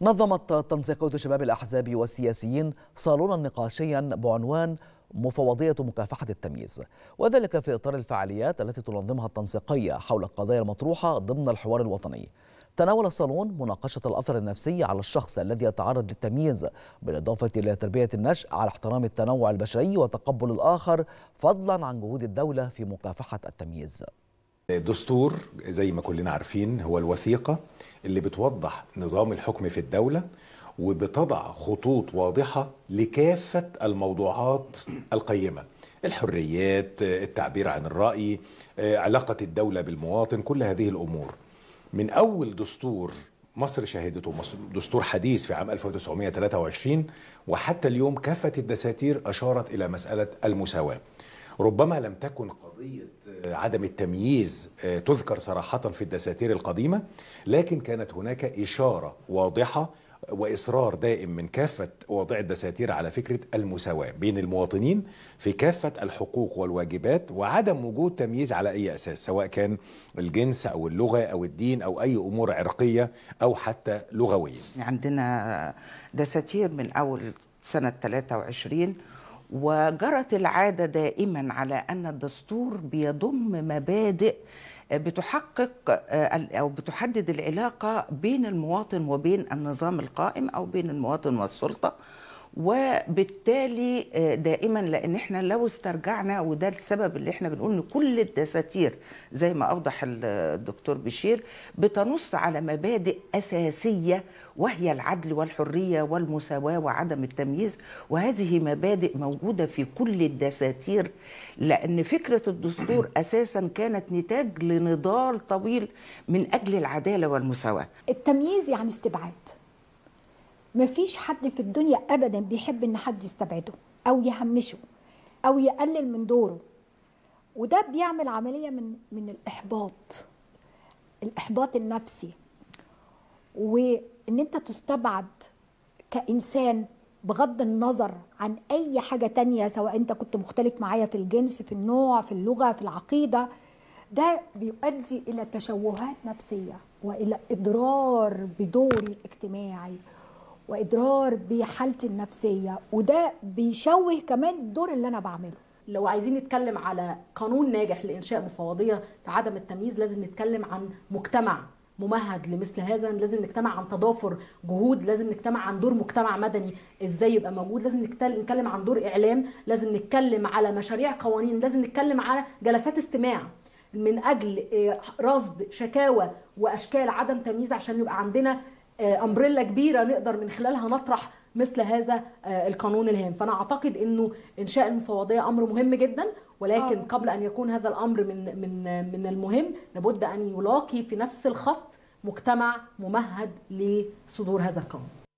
نظمت تنسيقيه شباب الأحزاب والسياسيين صالونا نقاشيا بعنوان مفوضية مكافحة التمييز وذلك في إطار الفعاليات التي تنظمها التنسيقية حول القضايا المطروحة ضمن الحوار الوطني تناول الصالون مناقشة الأثر النفسي على الشخص الذي يتعرض للتمييز بالإضافة إلى تربية النشء على احترام التنوع البشري وتقبل الآخر فضلا عن جهود الدولة في مكافحة التمييز دستور زي ما كلنا عارفين هو الوثيقة اللي بتوضح نظام الحكم في الدولة وبتضع خطوط واضحة لكافة الموضوعات القيمة الحريات التعبير عن الرأي علاقة الدولة بالمواطن كل هذه الأمور من أول دستور مصر شهدته دستور حديث في عام 1923 وحتى اليوم كافة الدساتير أشارت إلى مسألة المساواة ربما لم تكن قضية آه، عدم التمييز آه، تذكر صراحة في الدساتير القديمة لكن كانت هناك إشارة واضحة واصرار دائم من كافه واضعي الدساتير على فكره المساواه بين المواطنين في كافه الحقوق والواجبات وعدم وجود تمييز على اي اساس سواء كان الجنس او اللغه او الدين او اي امور عرقيه او حتى لغويه. عندنا دساتير من اول سنه 23 وجرت العاده دائما على ان الدستور بيضم مبادئ بتحقق آه، او بتحدد العلاقه بين المواطن وبين النظام القائم او بين المواطن والسلطه وبالتالي آه، دائما لان احنا لو استرجعنا وده السبب اللي احنا بنقول ان كل الدساتير زي ما اوضح آه، الدكتور بشير بتنص على مبادئ اساسيه وهي العدل والحريه والمساواه وعدم التمييز وهذه مبادئ موجوده في كل الدساتير لان فكره الدستور اساسا كانت نتاج لنضال طويل من اجل العداله والمساواه التمييز يعني استبعاد مفيش حد في الدنيا ابدا بيحب ان حد يستبعده او يهمشه او يقلل من دوره وده بيعمل عمليه من من الاحباط الاحباط النفسي وان انت تستبعد كانسان بغض النظر عن اي حاجه تانية سواء انت كنت مختلف معايا في الجنس في النوع في اللغه في العقيده ده بيؤدي الى تشوهات نفسيه والى اضرار بدوري الاجتماعي وادرار بحالتي النفسيه وده بيشوه كمان الدور اللي انا بعمله لو عايزين نتكلم على قانون ناجح لانشاء مفوضيه عدم التمييز لازم نتكلم عن مجتمع ممهد لمثل هذا لازم نجتمع عن تضافر جهود لازم نجتمع عن دور مجتمع مدني ازاي يبقى موجود لازم نتكلم عن دور اعلام لازم نتكلم على مشاريع قوانين لازم نتكلم على جلسات استماع من اجل آه، رصد شكاوى واشكال عدم تمييز عشان يبقى عندنا امبريلا آه، كبيره نقدر من خلالها نطرح مثل هذا آه، القانون الهام فانا اعتقد انه انشاء المفوضيه امر مهم جدا ولكن أوه. قبل ان يكون هذا الامر من من من المهم لابد ان يلاقي في نفس الخط مجتمع ممهد لصدور هذا القانون